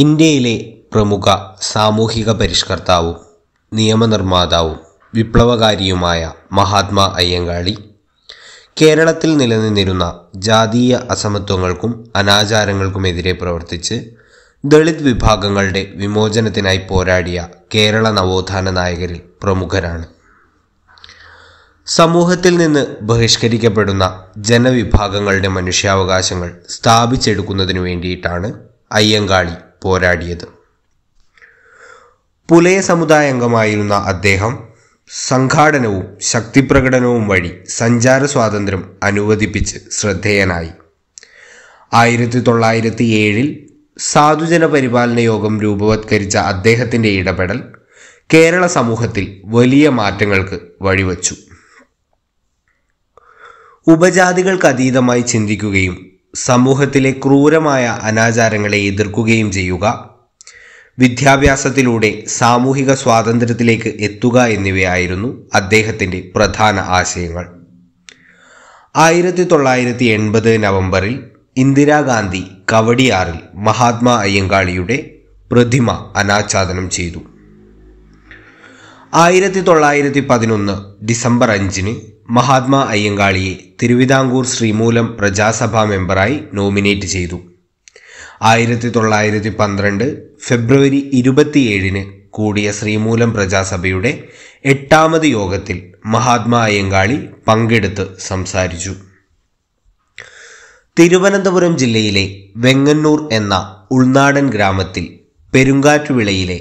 ഇന്ത്യയിലെ പ്രമുഖ സാമൂഹിക പരിഷ്കർത്താവും നിയമനിർമ്മാതാവും വിപ്ലവകാരിയുമായ മഹാത്മാ അയ്യങ്കാളി കേരളത്തിൽ നിലനിന്നിരുന്ന ജാതീയ അസമത്വങ്ങൾക്കും അനാചാരങ്ങൾക്കുമെതിരെ പ്രവർത്തിച്ച് ദളിത് വിഭാഗങ്ങളുടെ വിമോചനത്തിനായി പോരാടിയ കേരള നവോത്ഥാന നായകരിൽ പ്രമുഖരാണ് സമൂഹത്തിൽ നിന്ന് ബഹിഷ്കരിക്കപ്പെടുന്ന ജനവിഭാഗങ്ങളുടെ മനുഷ്യാവകാശങ്ങൾ സ്ഥാപിച്ചെടുക്കുന്നതിനു വേണ്ടിയിട്ടാണ് അയ്യങ്കാളി പോരാടിയത് പുലയ സമുദായംഗമായിരുന്ന അദ്ദേഹം സംഘാടനവും ശക്തിപ്രകടനവും വഴി സഞ്ചാര സ്വാതന്ത്ര്യം അനുവദിപ്പിച്ച് ശ്രദ്ധേയനായി ആയിരത്തി തൊള്ളായിരത്തി ഏഴിൽ സാധുജന പരിപാലന യോഗം രൂപവത്കരിച്ച അദ്ദേഹത്തിൻ്റെ ഇടപെടൽ കേരള സമൂഹത്തിൽ വലിയ മാറ്റങ്ങൾക്ക് വഴിവച്ചു ഉപജാതികൾക്കതീതമായി ചിന്തിക്കുകയും സമൂഹത്തിലെ ക്രൂരമായ അനാചാരങ്ങളെ എതിർക്കുകയും ചെയ്യുക വിദ്യാഭ്യാസത്തിലൂടെ സാമൂഹിക സ്വാതന്ത്ര്യത്തിലേക്ക് എത്തുക എന്നിവയായിരുന്നു അദ്ദേഹത്തിൻ്റെ പ്രധാന ആശയങ്ങൾ ആയിരത്തി തൊള്ളായിരത്തി എൺപത് നവംബറിൽ ഇന്ദിരാഗാന്ധി കവടിയാറിൽ മഹാത്മാ അയ്യങ്കാളിയുടെ പ്രതിമ അനാച്ഛാദനം ചെയ്തു ആയിരത്തി തൊള്ളായിരത്തി പതിനൊന്ന് ഡിസംബർ അഞ്ചിന് മഹാത്മാ അയ്യങ്കാളിയെ തിരുവിതാംകൂർ ശ്രീമൂലം പ്രജാസഭാ മെമ്പറായി നോമിനേറ്റ് ചെയ്തു ആയിരത്തി തൊള്ളായിരത്തി പന്ത്രണ്ട് ഫെബ്രുവരി ഇരുപത്തിയേഴിന് കൂടിയ ശ്രീമൂലം പ്രജാസഭയുടെ എട്ടാമത് യോഗത്തിൽ മഹാത്മാ അയ്യങ്കാളി പങ്കെടുത്ത് സംസാരിച്ചു തിരുവനന്തപുരം ജില്ലയിലെ വെങ്ങന്നൂർ എന്ന ഉൾനാടൻ ഗ്രാമത്തിൽ പെരുങ്കാറ്റുവിളയിലെ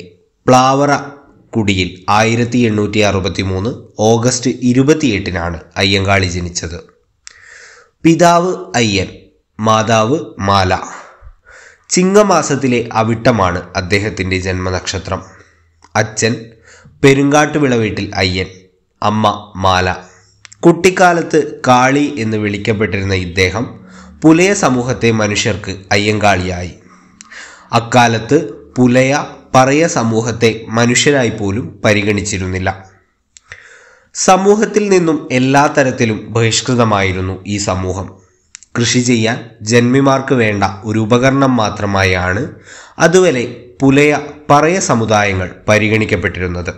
പ്ലാവറ കുടിയിൽ ആയിരത്തി എണ്ണൂറ്റി അറുപത്തി മൂന്ന് ഓഗസ്റ്റ് ഇരുപത്തിയെട്ടിനാണ് അയ്യങ്കാളി ജനിച്ചത് പിതാവ് അയ്യൻ മാതാവ് മാല ചിങ്ങമാസത്തിലെ അവിട്ടമാണ് അദ്ദേഹത്തിൻ്റെ ജന്മനക്ഷത്രം അച്ഛൻ പെരുങ്കാട്ടുവിള വിളവീട്ടിൽ അയ്യൻ അമ്മ മാല കുട്ടിക്കാലത്ത് കാളി എന്ന് വിളിക്കപ്പെട്ടിരുന്ന ഇദ്ദേഹം പുലയ സമൂഹത്തെ മനുഷ്യർക്ക് അയ്യങ്കാളിയായി അക്കാലത്ത് പുലയ പറയ സമൂഹത്തെ മനുഷ്യരായി പോലും പരിഗണിച്ചിരുന്നില്ല സമൂഹത്തിൽ നിന്നും എല്ലാ തരത്തിലും ബഹിഷ്കൃതമായിരുന്നു ഈ സമൂഹം കൃഷി ചെയ്യാൻ ജന്മിമാർക്ക് വേണ്ട ഒരു ഉപകരണം മാത്രമായാണ് അതുവരെ പുലയ പറയ സമുദായങ്ങൾ പരിഗണിക്കപ്പെട്ടിരുന്നത്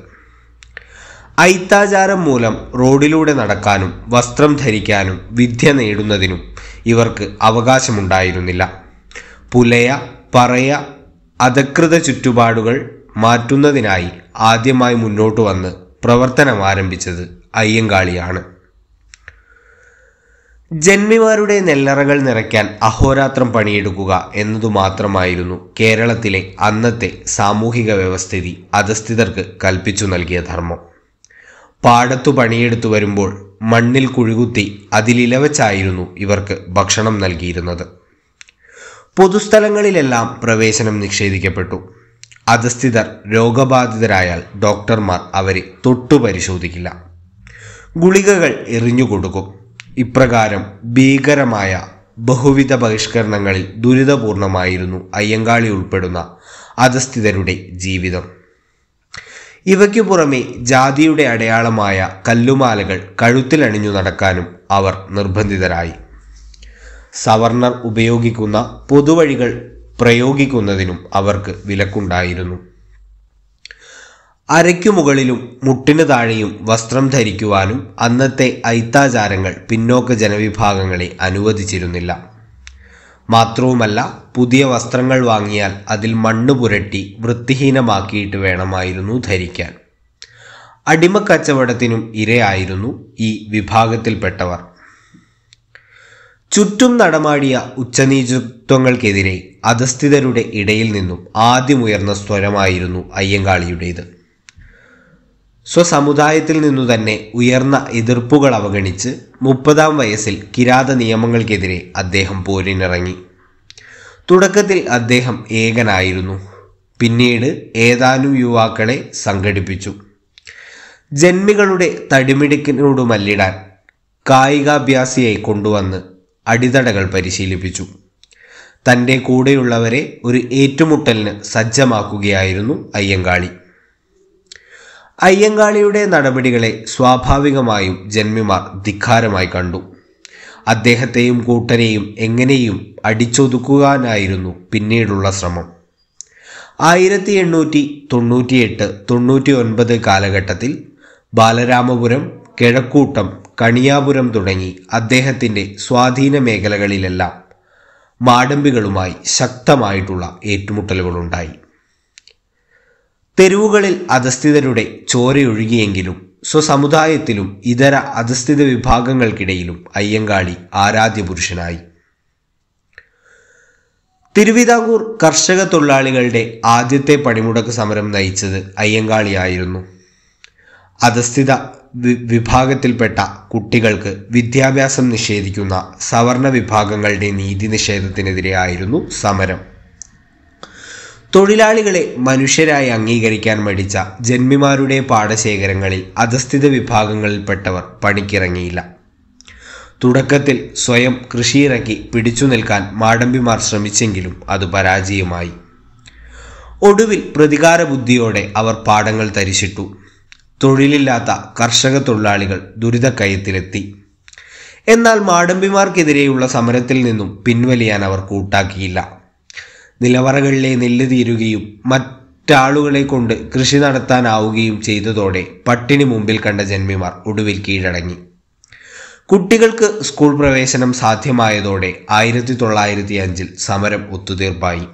ഐത്താചാരം മൂലം റോഡിലൂടെ നടക്കാനും വസ്ത്രം ധരിക്കാനും വിദ്യ നേടുന്നതിനും ഇവർക്ക് അവകാശമുണ്ടായിരുന്നില്ല പുലയ പറയ അധകൃത ചുറ്റുപാടുകൾ മാറ്റുന്നതിനായി ആദ്യമായി മുന്നോട്ട് വന്ന് പ്രവർത്തനം ആരംഭിച്ചത് അയ്യങ്കാളിയാണ് ജന്മിമാരുടെ നെല്ലറകൾ നിറയ്ക്കാൻ അഹോരാത്രം പണിയെടുക്കുക എന്നതു മാത്രമായിരുന്നു കേരളത്തിലെ അന്നത്തെ സാമൂഹിക വ്യവസ്ഥിതി അധസ്ഥിതർക്ക് കൽപ്പിച്ചു നൽകിയ ധർമ്മം പാടത്തു പണിയെടുത്തു വരുമ്പോൾ മണ്ണിൽ കുഴികുത്തി അതിലിലവച്ചായിരുന്നു ഇവർക്ക് ഭക്ഷണം നൽകിയിരുന്നത് പൊതുസ്ഥലങ്ങളിലെല്ലാം പ്രവേശനം നിഷേധിക്കപ്പെട്ടു അധസ്ഥിതർ രോഗബാധിതരായാൽ ഡോക്ടർമാർ അവരെ തൊട്ടു പരിശോധിക്കില്ല ഗുളികകൾ എറിഞ്ഞുകൊടുക്കും ഇപ്രകാരം ഭീകരമായ ബഹുവിധ ബഹിഷ്കരണങ്ങളിൽ ദുരിതപൂർണമായിരുന്നു അയ്യങ്കാളി ഉൾപ്പെടുന്ന അധസ്ഥിതരുടെ ജീവിതം ഇവയ്ക്കു പുറമെ ജാതിയുടെ അടയാളമായ കല്ലുമാലകൾ കഴുത്തിലണിഞ്ഞു നടക്കാനും അവർ നിർബന്ധിതരായി സവർണർ ഉപയോഗിക്കുന്ന പൊതുവഴികൾ പ്രയോഗിക്കുന്നതിനും അവർക്ക് വിലക്കുണ്ടായിരുന്നു അരയ്ക്കു മുകളിലും മുട്ടിനു താഴെയും വസ്ത്രം ധരിക്കുവാനും അന്നത്തെ ഐത്താചാരങ്ങൾ പിന്നോക്ക ജനവിഭാഗങ്ങളെ അനുവദിച്ചിരുന്നില്ല മാത്രവുമല്ല പുതിയ വസ്ത്രങ്ങൾ വാങ്ങിയാൽ അതിൽ മണ്ണ് പുരട്ടി വൃത്തിഹീനമാക്കിയിട്ട് വേണമായിരുന്നു ധരിക്കാൻ അടിമക്കച്ചവടത്തിനും ഇരയായിരുന്നു ഈ വിഭാഗത്തിൽപ്പെട്ടവർ ചുറ്റും നടമാടിയ ഉച്ചനീചത്വങ്ങൾക്കെതിരെ അധസ്ഥിതരുടെ ഇടയിൽ നിന്നും ആദ്യമുയർന്ന സ്വരമായിരുന്നു അയ്യങ്കാളിയുടേത് സ്വസമുദായത്തിൽ നിന്നു തന്നെ ഉയർന്ന എതിർപ്പുകൾ അവഗണിച്ച് മുപ്പതാം വയസ്സിൽ കിരാത നിയമങ്ങൾക്കെതിരെ അദ്ദേഹം പോരിനിറങ്ങി തുടക്കത്തിൽ അദ്ദേഹം ഏകനായിരുന്നു പിന്നീട് ഏതാനും യുവാക്കളെ സംഘടിപ്പിച്ചു ജന്മികളുടെ തടിമിടുക്കിനോട് മല്ലിടാൻ കായികാഭ്യാസിയായി കൊണ്ടുവന്ന് അടിതടകൾ പരിശീലിപ്പിച്ചു തൻ്റെ കൂടെയുള്ളവരെ ഒരു ഏറ്റുമുട്ടലിന് സജ്ജമാക്കുകയായിരുന്നു അയ്യങ്കാളി അയ്യങ്കാളിയുടെ നടപടികളെ സ്വാഭാവികമായും ജന്മിമാർ ധിക്കാരമായി കണ്ടു അദ്ദേഹത്തെയും കൂട്ടരെയും എങ്ങനെയും അടിച്ചൊതുക്കുവാനായിരുന്നു പിന്നീടുള്ള ശ്രമം ആയിരത്തി എണ്ണൂറ്റി തൊണ്ണൂറ്റിയെട്ട് തൊണ്ണൂറ്റി ഒൻപത് കാലഘട്ടത്തിൽ ബാലരാമപുരം കിഴക്കൂട്ടം കണിയാപുരം തുടങ്ങി അദ്ദേഹത്തിൻ്റെ സ്വാധീന മേഖലകളിലെല്ലാം മാടമ്പികളുമായി ശക്തമായിട്ടുള്ള ഏറ്റുമുട്ടലുകളുണ്ടായി തെരുവുകളിൽ അധസ്ഥിതരുടെ ചോരയൊഴുകിയെങ്കിലും സ്വസമുദായത്തിലും ഇതര അധസ്ഥിത വിഭാഗങ്ങൾക്കിടയിലും അയ്യങ്കാളി ആരാധ്യപുരുഷനായി തിരുവിതാംകൂർ കർഷക തൊഴിലാളികളുടെ ആദ്യത്തെ പണിമുടക്ക് സമരം നയിച്ചത് അയ്യങ്കാളിയായിരുന്നു അധസ്ഥിത വിഭാഗത്തിൽപ്പെട്ട കുട്ടികൾക്ക് വിദ്യാഭ്യാസം നിഷേധിക്കുന്ന സവർണ വിഭാഗങ്ങളുടെ നീതി നിഷേധത്തിനെതിരെയായിരുന്നു സമരം തൊഴിലാളികളെ മനുഷ്യരായി അംഗീകരിക്കാൻ മടിച്ച ജന്മിമാരുടെ പാടശേഖരങ്ങളിൽ അധസ്ഥിത വിഭാഗങ്ങളിൽപ്പെട്ടവർ പണിക്കിറങ്ങിയില്ല തുടക്കത്തിൽ സ്വയം കൃഷിയിറക്കി പിടിച്ചു നിൽക്കാൻ മാടമ്പിമാർ ശ്രമിച്ചെങ്കിലും അത് പരാജയമായി ഒടുവിൽ പ്രതികാര ബുദ്ധിയോടെ അവർ പാടങ്ങൾ തരിച്ചിട്ടു തൊഴിലില്ലാത്ത കർഷക തൊഴിലാളികൾ ദുരിതക്കയത്തിലെത്തി എന്നാൽ മാടമ്പിമാർക്കെതിരെയുള്ള സമരത്തിൽ നിന്നും പിൻവലിയാൻ അവർ കൂട്ടാക്കിയില്ല നിലവറകളിലെ നെല്ല് തീരുകയും മറ്റാളുകളെ കൊണ്ട് കൃഷി നടത്താനാവുകയും ചെയ്തതോടെ പട്ടിണി മുമ്പിൽ കണ്ട ജന്മിമാർ ഒടുവിൽ കീഴടങ്ങി കുട്ടികൾക്ക് സ്കൂൾ പ്രവേശനം സാധ്യമായതോടെ ആയിരത്തി തൊള്ളായിരത്തി അഞ്ചിൽ സമരം ഒത്തുതീർപ്പായി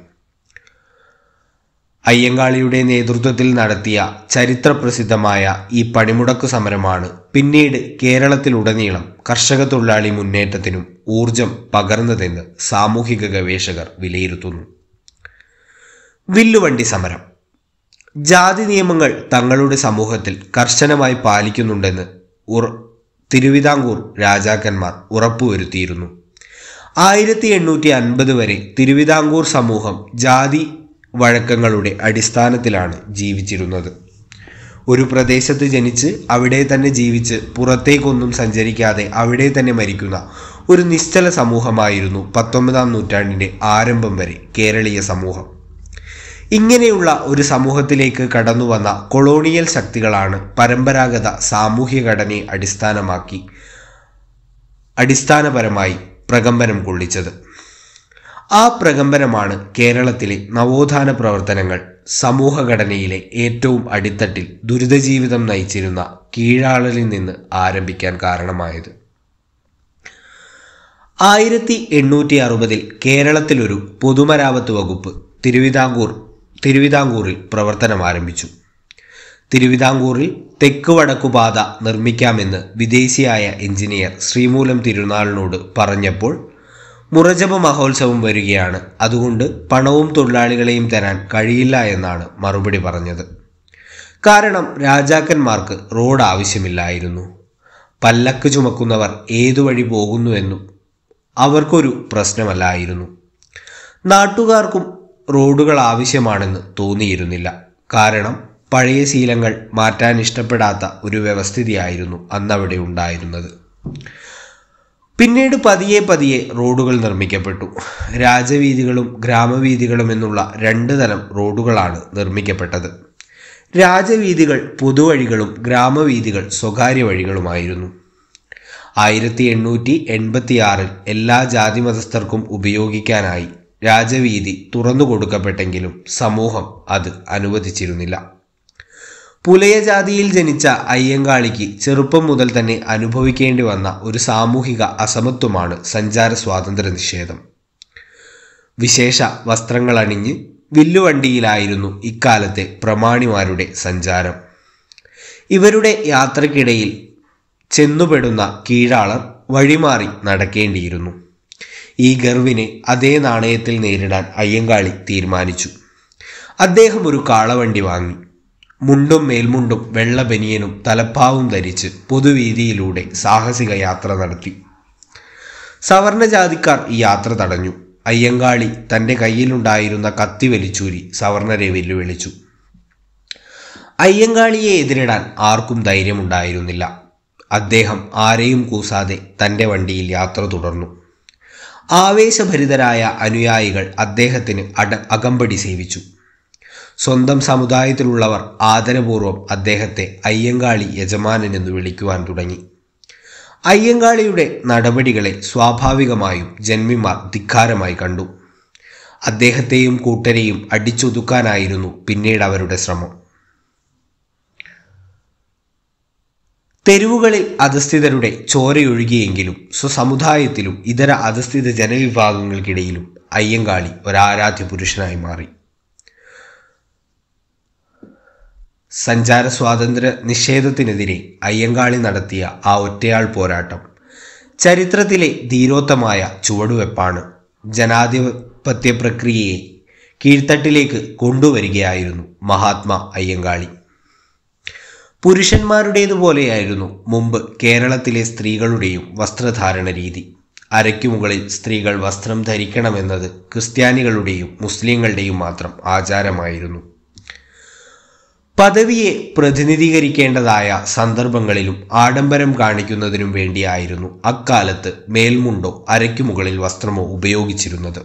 അയ്യങ്കാളിയുടെ നേതൃത്വത്തിൽ നടത്തിയ ചരിത്രപ്രസിദ്ധമായ ഈ പണിമുടക്ക് സമരമാണ് പിന്നീട് കേരളത്തിലുടനീളം കർഷക തൊഴിലാളി മുന്നേറ്റത്തിനും ഊർജം പകർന്നതെന്ന് സാമൂഹിക ഗവേഷകർ വിലയിരുത്തുന്നു വില്ലുവണ്ടി സമരം ജാതി നിയമങ്ങൾ തങ്ങളുടെ സമൂഹത്തിൽ കർശനമായി പാലിക്കുന്നുണ്ടെന്ന് ഉറ തിരുവിതാംകൂർ രാജാക്കന്മാർ ഉറപ്പുവരുത്തിയിരുന്നു ആയിരത്തി എണ്ണൂറ്റി അൻപത് വരെ തിരുവിതാംകൂർ സമൂഹം ജാതി വഴക്കങ്ങളുടെ അടിസ്ഥാനത്തിലാണ് ജീവിച്ചിരുന്നത് ഒരു പ്രദേശത്ത് ജനിച്ച് അവിടെ തന്നെ ജീവിച്ച് പുറത്തേക്കൊന്നും സഞ്ചരിക്കാതെ അവിടെ തന്നെ മരിക്കുന്ന ഒരു നിശ്ചല സമൂഹമായിരുന്നു പത്തൊമ്പതാം നൂറ്റാണ്ടിൻ്റെ ആരംഭം വരെ കേരളീയ സമൂഹം ഇങ്ങനെയുള്ള ഒരു സമൂഹത്തിലേക്ക് കടന്നു വന്ന കൊളോണിയൽ ശക്തികളാണ് പരമ്പരാഗത സാമൂഹ്യ ഘടനയെ അടിസ്ഥാനമാക്കി അടിസ്ഥാനപരമായി പ്രകമ്പനം കൊള്ളിച്ചത് ആ പ്രകമ്പനമാണ് കേരളത്തിലെ നവോത്ഥാന പ്രവർത്തനങ്ങൾ സമൂഹഘടനയിലെ ഏറ്റവും അടിത്തട്ടിൽ ദുരിതജീവിതം നയിച്ചിരുന്ന കീഴാളലിൽ നിന്ന് ആരംഭിക്കാൻ കാരണമായത് ആയിരത്തി എണ്ണൂറ്റി അറുപതിൽ കേരളത്തിലൊരു പൊതുമരാമത്ത് വകുപ്പ് തിരുവിതാംകൂർ തിരുവിതാംകൂറിൽ പ്രവർത്തനം ആരംഭിച്ചു തിരുവിതാംകൂറിൽ തെക്ക് വടക്കു പാത നിർമ്മിക്കാമെന്ന് വിദേശിയായ എഞ്ചിനീയർ ശ്രീമൂലം തിരുനാളിനോട് പറഞ്ഞപ്പോൾ മുറജപ മഹോത്സവം വരികയാണ് അതുകൊണ്ട് പണവും തൊഴിലാളികളെയും തരാൻ കഴിയില്ല എന്നാണ് മറുപടി പറഞ്ഞത് കാരണം രാജാക്കന്മാർക്ക് റോഡ് ആവശ്യമില്ലായിരുന്നു പല്ലക്ക് ചുമക്കുന്നവർ ഏതു വഴി പോകുന്നുവെന്നും അവർക്കൊരു പ്രശ്നമല്ലായിരുന്നു നാട്ടുകാർക്കും റോഡുകൾ ആവശ്യമാണെന്ന് തോന്നിയിരുന്നില്ല കാരണം പഴയ ശീലങ്ങൾ മാറ്റാൻ ഇഷ്ടപ്പെടാത്ത ഒരു വ്യവസ്ഥിതിയായിരുന്നു അന്നവിടെ ഉണ്ടായിരുന്നത് പിന്നീട് പതിയെ പതിയെ റോഡുകൾ നിർമ്മിക്കപ്പെട്ടു രാജവീതികളും ഗ്രാമവീതികളും എന്നുള്ള രണ്ട് തരം റോഡുകളാണ് നിർമ്മിക്കപ്പെട്ടത് രാജവീതികൾ പൊതുവഴികളും ഗ്രാമവീതികൾ സ്വകാര്യ വഴികളുമായിരുന്നു ആയിരത്തി എണ്ണൂറ്റി എൺപത്തിയാറിൽ എല്ലാ ജാതി മതസ്ഥർക്കും ഉപയോഗിക്കാനായി രാജവീതി തുറന്നു കൊടുക്കപ്പെട്ടെങ്കിലും സമൂഹം അത് അനുവദിച്ചിരുന്നില്ല പുലയജാതിയിൽ ജനിച്ച അയ്യങ്കാളിക്ക് ചെറുപ്പം മുതൽ തന്നെ അനുഭവിക്കേണ്ടി വന്ന ഒരു സാമൂഹിക അസമത്വമാണ് സഞ്ചാര സ്വാതന്ത്ര്യ നിഷേധം വിശേഷ അണിഞ്ഞ് വില്ലുവണ്ടിയിലായിരുന്നു ഇക്കാലത്തെ പ്രമാണിമാരുടെ സഞ്ചാരം ഇവരുടെ യാത്രക്കിടയിൽ ചെന്നുപെടുന്ന കീഴാളർ വഴിമാറി നടക്കേണ്ടിയിരുന്നു ഈ ഗർവിനെ അതേ നാണയത്തിൽ നേരിടാൻ അയ്യങ്കാളി തീരുമാനിച്ചു അദ്ദേഹം ഒരു കാളവണ്ടി വാങ്ങി മുണ്ടും മേൽമുണ്ടും വെള്ള ബനിയനും തലപ്പാവും ധരിച്ച് പൊതുവീതിയിലൂടെ സാഹസിക യാത്ര നടത്തി സവർണജാതിക്കാർ ഈ യാത്ര തടഞ്ഞു അയ്യങ്കാളി തൻ്റെ കയ്യിലുണ്ടായിരുന്ന കത്തി വലിച്ചൂരി സവർണരെ വെല്ലുവിളിച്ചു അയ്യങ്കാളിയെ എതിരിടാൻ ആർക്കും ധൈര്യമുണ്ടായിരുന്നില്ല അദ്ദേഹം ആരെയും കൂസാതെ തൻ്റെ വണ്ടിയിൽ യാത്ര തുടർന്നു ആവേശഭരിതരായ അനുയായികൾ അദ്ദേഹത്തിന് അട അകമ്പടി സേവിച്ചു സ്വന്തം സമുദായത്തിലുള്ളവർ ആദരപൂർവ്വം അദ്ദേഹത്തെ അയ്യങ്കാളി യജമാനൻ എന്ന് വിളിക്കുവാൻ തുടങ്ങി അയ്യങ്കാളിയുടെ നടപടികളെ സ്വാഭാവികമായും ജന്മിമാർ ധിക്കാരമായി കണ്ടു അദ്ദേഹത്തെയും കൂട്ടരെയും അടിച്ചൊതുക്കാനായിരുന്നു പിന്നീട് അവരുടെ ശ്രമം തെരുവുകളിൽ അധസ്ഥിതരുടെ ചോരയൊഴുകിയെങ്കിലും സ്വസമുദായത്തിലും ഇതര അധസ്ഥിത ജനവിഭാഗങ്ങൾക്കിടയിലും അയ്യങ്കാളി ഒരാരാധ്യ പുരുഷനായി മാറി സഞ്ചാര സ്വാതന്ത്ര്യ നിഷേധത്തിനെതിരെ അയ്യങ്കാളി നടത്തിയ ആ ഒറ്റയാൾ പോരാട്ടം ചരിത്രത്തിലെ ധീരോത്തമായ ചുവടുവെപ്പാണ് ജനാധിപത്യ പ്രക്രിയയെ കീഴ്ത്തട്ടിലേക്ക് കൊണ്ടുവരികയായിരുന്നു മഹാത്മാ അയ്യങ്കാളി പുരുഷന്മാരുടേതുപോലെയായിരുന്നു മുമ്പ് കേരളത്തിലെ സ്ത്രീകളുടെയും വസ്ത്രധാരണ രീതി അരയ്ക്കു മുകളിൽ സ്ത്രീകൾ വസ്ത്രം ധരിക്കണമെന്നത് ക്രിസ്ത്യാനികളുടെയും മുസ്ലിങ്ങളുടെയും മാത്രം ആചാരമായിരുന്നു പദവിയെ പ്രതിനിധീകരിക്കേണ്ടതായ സന്ദർഭങ്ങളിലും ആഡംബരം കാണിക്കുന്നതിനും വേണ്ടിയായിരുന്നു അക്കാലത്ത് മേൽമുണ്ടോ അരയ്ക്കു മുകളിൽ വസ്ത്രമോ ഉപയോഗിച്ചിരുന്നത്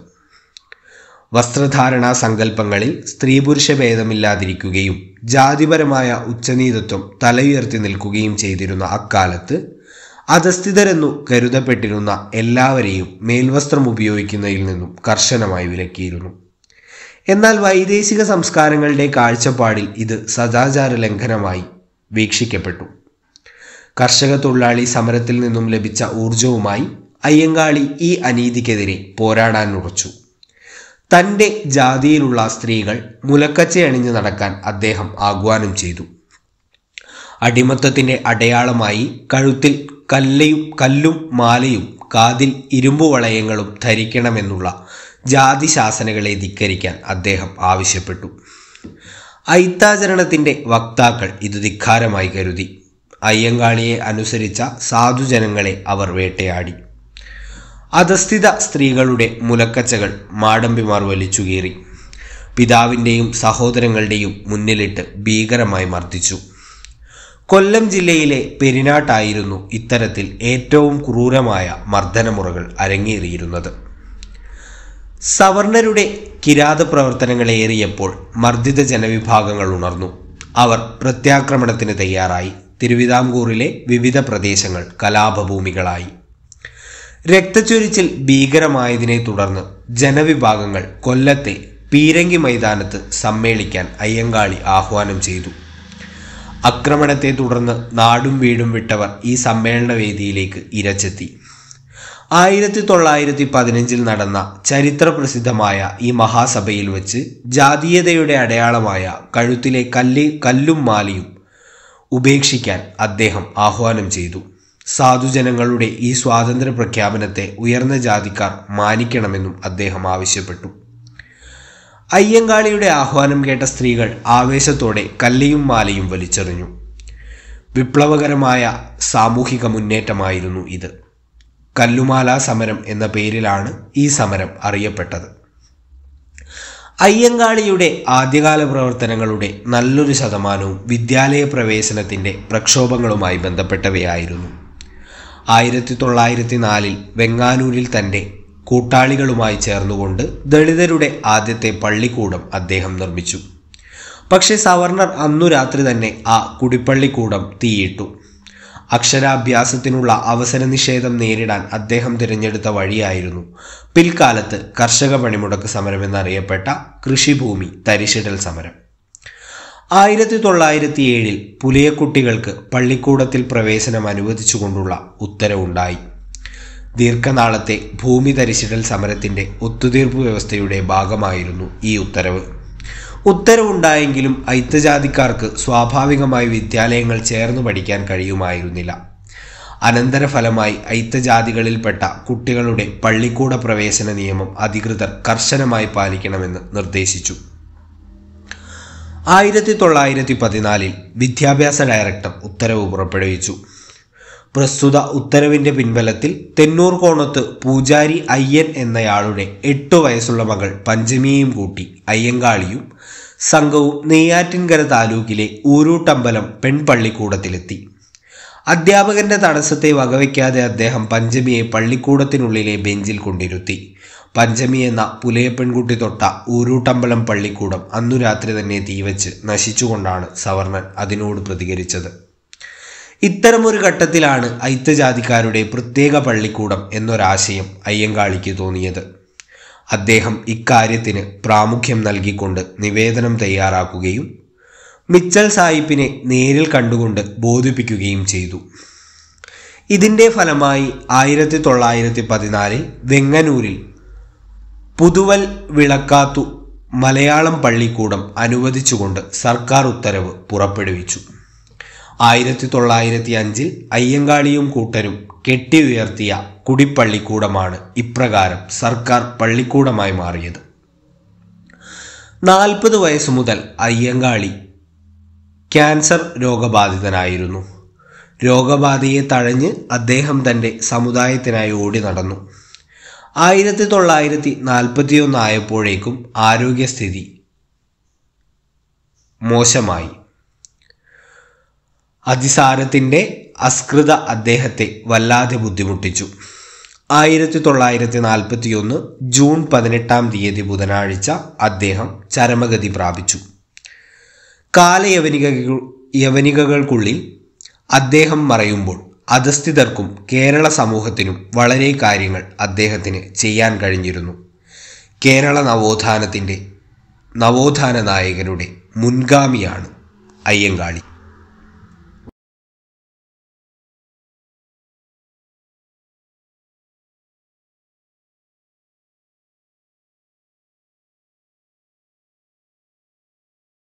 വസ്ത്രധാരണാ സങ്കല്പങ്ങളിൽ സ്ത്രീപുരുഷ ഭേദമില്ലാതിരിക്കുകയും ജാതിപരമായ ഉച്ചനീതത്വം തലയുയർത്തി നിൽക്കുകയും ചെയ്തിരുന്ന അക്കാലത്ത് അധസ്ഥിതരെന്നു കരുതപ്പെട്ടിരുന്ന എല്ലാവരെയും മേൽവസ്ത്രം ഉപയോഗിക്കുന്നതിൽ നിന്നും കർശനമായി വിലക്കിയിരുന്നു എന്നാൽ വൈദേശിക സംസ്കാരങ്ങളുടെ കാഴ്ചപ്പാടിൽ ഇത് സദാചാര ലംഘനമായി വീക്ഷിക്കപ്പെട്ടു കർഷക തൊഴിലാളി സമരത്തിൽ നിന്നും ലഭിച്ച ഊർജവുമായി അയ്യങ്കാളി ഈ അനീതിക്കെതിരെ പോരാടാൻ ഉറച്ചു തൻ്റെ ജാതിയിലുള്ള സ്ത്രീകൾ മുലക്കച്ചയണിഞ്ഞ് നടക്കാൻ അദ്ദേഹം ആഹ്വാനം ചെയ്തു അടിമത്തത്തിൻ്റെ അടയാളമായി കഴുത്തിൽ കല്ലയും കല്ലും മാലയും കാതിൽ ഇരുമ്പു വളയങ്ങളും ധരിക്കണമെന്നുള്ള ജാതി ശാസനകളെ ധിക്കരിക്കാൻ അദ്ദേഹം ആവശ്യപ്പെട്ടു ഐത്താചരണത്തിൻ്റെ വക്താക്കൾ ഇത് ധിക്കാരമായി കരുതി അയ്യങ്കാളിയെ അനുസരിച്ച സാധുജനങ്ങളെ അവർ വേട്ടയാടി അധസ്ഥിത സ്ത്രീകളുടെ മുലക്കച്ചകൾ മാടമ്പിമാർ വലിച്ചുകീറി പിതാവിൻ്റെയും സഹോദരങ്ങളുടെയും മുന്നിലിട്ട് ഭീകരമായി മർദ്ദിച്ചു കൊല്ലം ജില്ലയിലെ പെരിനാട്ടായിരുന്നു ഇത്തരത്തിൽ ഏറ്റവും ക്രൂരമായ മർദ്ദനമുറകൾ അരങ്ങേറിയിരുന്നത് സവർണരുടെ കിരാത പ്രവർത്തനങ്ങളേറിയപ്പോൾ മർദ്ദിത ജനവിഭാഗങ്ങൾ ഉണർന്നു അവർ പ്രത്യാക്രമണത്തിന് തയ്യാറായി തിരുവിതാംകൂറിലെ വിവിധ പ്രദേശങ്ങൾ കലാപഭൂമികളായി രക്തച്ചൊരിച്ചിൽ ഭീകരമായതിനെ തുടർന്ന് ജനവിഭാഗങ്ങൾ കൊല്ലത്തെ പീരങ്കി മൈതാനത്ത് സമ്മേളിക്കാൻ അയ്യങ്കാളി ആഹ്വാനം ചെയ്തു ആക്രമണത്തെ തുടർന്ന് നാടും വീടും വിട്ടവർ ഈ സമ്മേളന വേദിയിലേക്ക് ഇരച്ചെത്തി ആയിരത്തി തൊള്ളായിരത്തി പതിനഞ്ചിൽ നടന്ന ചരിത്ര പ്രസിദ്ധമായ ഈ മഹാസഭയിൽ വെച്ച് ജാതീയതയുടെ അടയാളമായ കഴുത്തിലെ കല്ല് കല്ലും മാലയും ഉപേക്ഷിക്കാൻ അദ്ദേഹം ആഹ്വാനം ചെയ്തു സാധുജനങ്ങളുടെ ഈ സ്വാതന്ത്ര്യ പ്രഖ്യാപനത്തെ ഉയർന്ന ജാതിക്കാർ മാനിക്കണമെന്നും അദ്ദേഹം ആവശ്യപ്പെട്ടു അയ്യങ്കാളിയുടെ ആഹ്വാനം കേട്ട സ്ത്രീകൾ ആവേശത്തോടെ കല്ലിയും മാലയും വലിച്ചെറിഞ്ഞു വിപ്ലവകരമായ സാമൂഹിക മുന്നേറ്റമായിരുന്നു ഇത് കല്ലുമാല സമരം എന്ന പേരിലാണ് ഈ സമരം അറിയപ്പെട്ടത് അയ്യങ്കാളിയുടെ ആദ്യകാല പ്രവർത്തനങ്ങളുടെ നല്ലൊരു ശതമാനവും വിദ്യാലയ പ്രവേശനത്തിൻ്റെ പ്രക്ഷോഭങ്ങളുമായി ബന്ധപ്പെട്ടവയായിരുന്നു ആയിരത്തി തൊള്ളായിരത്തി നാലിൽ വെങ്ങാനൂരിൽ തൻ്റെ കൂട്ടാളികളുമായി ചേർന്നുകൊണ്ട് ദളിതരുടെ ആദ്യത്തെ പള്ളിക്കൂടം അദ്ദേഹം നിർമ്മിച്ചു പക്ഷേ സവർണർ അന്നു രാത്രി തന്നെ ആ കുടിപ്പള്ളിക്കൂടം തീയിട്ടു അക്ഷരാഭ്യാസത്തിനുള്ള അവസര നിഷേധം നേരിടാൻ അദ്ദേഹം തിരഞ്ഞെടുത്ത വഴിയായിരുന്നു പിൽക്കാലത്ത് കർഷക പണിമുടക്ക് സമരം എന്നറിയപ്പെട്ട കൃഷിഭൂമി തരിശിടൽ സമരം ആയിരത്തി തൊള്ളായിരത്തി ഏഴിൽ പുലിയക്കുട്ടികൾക്ക് പള്ളിക്കൂടത്തിൽ പ്രവേശനം അനുവദിച്ചുകൊണ്ടുള്ള ഉത്തരവുണ്ടായി ദീർഘനാളത്തെ ഭൂമി തരിശിടൽ സമരത്തിന്റെ ഒത്തുതീർപ്പ് വ്യവസ്ഥയുടെ ഭാഗമായിരുന്നു ഈ ഉത്തരവ് ഉത്തരവുണ്ടായെങ്കിലും ഐത്തജാതിക്കാർക്ക് സ്വാഭാവികമായി വിദ്യാലയങ്ങൾ ചേർന്നു പഠിക്കാൻ കഴിയുമായിരുന്നില്ല അനന്തരഫലമായി ഐത്തജാതികളിൽപ്പെട്ട കുട്ടികളുടെ പള്ളിക്കൂട പ്രവേശന നിയമം അധികൃതർ കർശനമായി പാലിക്കണമെന്ന് നിർദ്ദേശിച്ചു ആയിരത്തി തൊള്ളായിരത്തി പതിനാലിൽ വിദ്യാഭ്യാസ ഡയറക്ടർ ഉത്തരവ് പുറപ്പെടുവിച്ചു പ്രസ്തുത ഉത്തരവിന്റെ പിൻബലത്തിൽ തെന്നൂർ കോണത്ത് പൂജാരി അയ്യൻ എന്നയാളുടെ എട്ടു വയസ്സുള്ള മകൾ പഞ്ചമിയും കൂട്ടി അയ്യങ്കാളിയും സംഘവും നെയ്യാറ്റിൻകര താലൂക്കിലെ ഊരൂട്ടമ്പലം പെൺപള്ളിക്കൂടത്തിലെത്തി അധ്യാപകന്റെ തടസ്സത്തെ വകവയ്ക്കാതെ അദ്ദേഹം പഞ്ചമിയെ പള്ളിക്കൂടത്തിനുള്ളിലെ ബെഞ്ചിൽ കൊണ്ടിരുത്തി പഞ്ചമി എന്ന പുലയ പെൺകുട്ടി തൊട്ട ഊരൂട്ടമ്പലം പള്ളിക്കൂടം അന്നു രാത്രി തന്നെ തീവച്ച് നശിച്ചുകൊണ്ടാണ് സവർണൻ അതിനോട് പ്രതികരിച്ചത് ഇത്തരമൊരു ഘട്ടത്തിലാണ് ഐത്തജാതിക്കാരുടെ പ്രത്യേക പള്ളിക്കൂടം എന്നൊരാശയം അയ്യങ്കാളിക്ക് തോന്നിയത് അദ്ദേഹം ഇക്കാര്യത്തിന് പ്രാമുഖ്യം നൽകിക്കൊണ്ട് നിവേദനം തയ്യാറാക്കുകയും മിച്ചൽ സാഹിബിനെ നേരിൽ കണ്ടുകൊണ്ട് ബോധിപ്പിക്കുകയും ചെയ്തു ഇതിൻ്റെ ഫലമായി ആയിരത്തി തൊള്ളായിരത്തി പതിനാലിൽ വെങ്ങനൂരിൽ പുതുവൽ വിളക്കാത്തു മലയാളം പള്ളിക്കൂടം അനുവദിച്ചുകൊണ്ട് സർക്കാർ ഉത്തരവ് പുറപ്പെടുവിച്ചു ആയിരത്തി തൊള്ളായിരത്തി അഞ്ചിൽ അയ്യങ്കാളിയും കൂട്ടരും കെട്ടി ഉയർത്തിയ കുടിപ്പള്ളിക്കൂടമാണ് ഇപ്രകാരം സർക്കാർ പള്ളിക്കൂടമായി മാറിയത് നാൽപ്പത് വയസ്സ് മുതൽ അയ്യങ്കാളി ക്യാൻസർ രോഗബാധിതനായിരുന്നു രോഗബാധയെ തഴഞ്ഞ് അദ്ദേഹം തൻ്റെ സമുദായത്തിനായി ഓടി നടന്നു ആയിരത്തി തൊള്ളായിരത്തി നാൽപ്പത്തിയൊന്ന് ആയപ്പോഴേക്കും ആരോഗ്യസ്ഥിതി മോശമായി അതിസാരത്തിൻ്റെ അസ്കൃത അദ്ദേഹത്തെ വല്ലാതെ ബുദ്ധിമുട്ടിച്ചു ആയിരത്തി തൊള്ളായിരത്തി നാൽപ്പത്തി ഒന്ന് ജൂൺ പതിനെട്ടാം തീയതി ബുധനാഴ്ച അദ്ദേഹം ചരമഗതി പ്രാപിച്ചു കാലയവനിക യവനികകൾക്കുള്ളിൽ അദ്ദേഹം മറയുമ്പോൾ അധസ്ഥിതർക്കും കേരള സമൂഹത്തിനും വളരെ കാര്യങ്ങൾ അദ്ദേഹത്തിന് ചെയ്യാൻ കഴിഞ്ഞിരുന്നു കേരള നവോത്ഥാനത്തിൻ്റെ നവോത്ഥാന നായകരുടെ മുൻഗാമിയാണ് അയ്യങ്കാളി